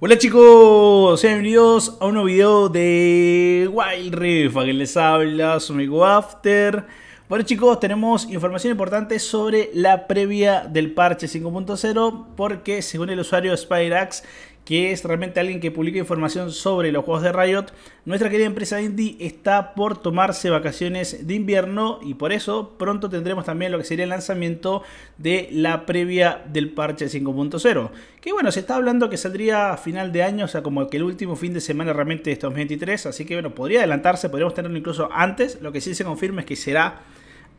Hola chicos, sean bienvenidos a un nuevo video de Wild Rift, a les habla su amigo After. Bueno chicos, tenemos información importante sobre la previa del parche 5.0 porque según el usuario SpyRax que es realmente alguien que publica información sobre los juegos de Riot, nuestra querida empresa indie está por tomarse vacaciones de invierno y por eso pronto tendremos también lo que sería el lanzamiento de la previa del parche 5.0. Que bueno, se está hablando que saldría a final de año, o sea, como que el último fin de semana realmente de 2023, así que bueno, podría adelantarse, podríamos tenerlo incluso antes, lo que sí se confirma es que será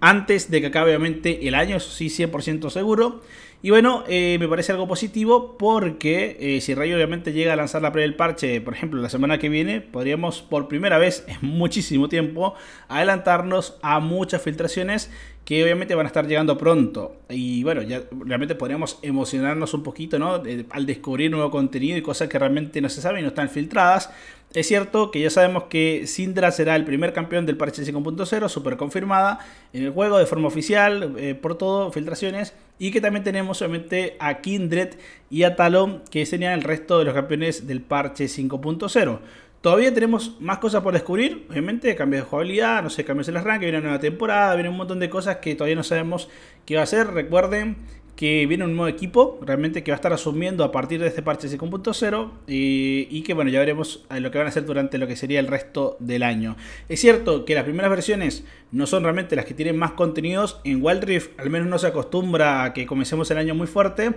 antes de que acabe obviamente el año, eso sí, 100% seguro. Y bueno, eh, me parece algo positivo porque eh, si Rayo obviamente llega a lanzar la pre del parche, por ejemplo, la semana que viene, podríamos por primera vez en muchísimo tiempo adelantarnos a muchas filtraciones que obviamente van a estar llegando pronto. Y bueno, ya realmente podríamos emocionarnos un poquito, ¿no? al descubrir nuevo contenido y cosas que realmente no se saben y no están filtradas. Es cierto que ya sabemos que Sindra será el primer campeón del parche 5.0, súper confirmada en el juego de forma oficial, eh, por todo, filtraciones. Y que también tenemos obviamente a Kindred y a Talon, que serían el resto de los campeones del parche 5.0. Todavía tenemos más cosas por descubrir, obviamente, cambios de jugabilidad, no sé, cambios en el arranque, viene una nueva temporada, viene un montón de cosas que todavía no sabemos qué va a ser. Recuerden que viene un nuevo equipo, realmente que va a estar asumiendo a partir de este parche 5.0 y, que bueno, ya veremos eh, lo que van a hacer durante lo que sería el resto del año. Es cierto que las primeras versiones no son realmente las que tienen más contenidos en Wild Rift, al menos no se acostumbra a que comencemos el año muy fuerte.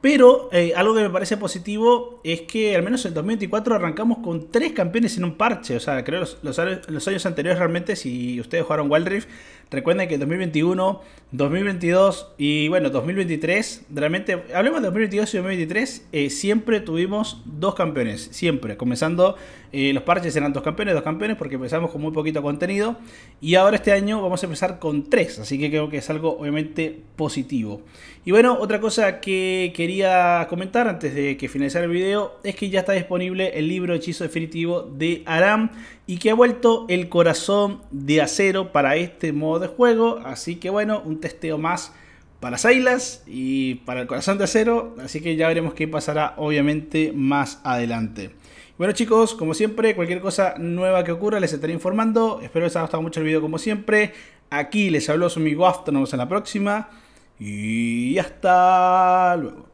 Pero eh, algo que me parece positivo es que al menos en 2024 arrancamos con tres campeones en un parche. O sea, creo los, los, años anteriores realmente, si ustedes jugaron Wild Rift, recuerden que 2021, 2022 y bueno, 2023, realmente, hablemos de 2022 y 2023, eh, siempre tuvimos dos campeones. Siempre. Comenzando, eh, los parches eran dos campeones, dos campeones, porque empezamos con muy poquito contenido. Y ahora este año vamos a empezar con tres. Así que creo que es algo obviamente positivo. Y bueno, otra cosa que quería comentar antes de que finalizar el video es que ya está disponible el libro Hechizo Definitivo de Aram y que ha vuelto el corazón de acero para este modo de juego. Así que bueno, un testeo más para Sailas y para el corazón de acero. Así que ya veremos qué pasará obviamente más adelante. Bueno chicos, como siempre, cualquier cosa nueva que ocurra les estaré informando. Espero les haya gustado mucho el video como siempre. Aquí les habló su amigo After, nos vemos en la próxima. Y hasta luego.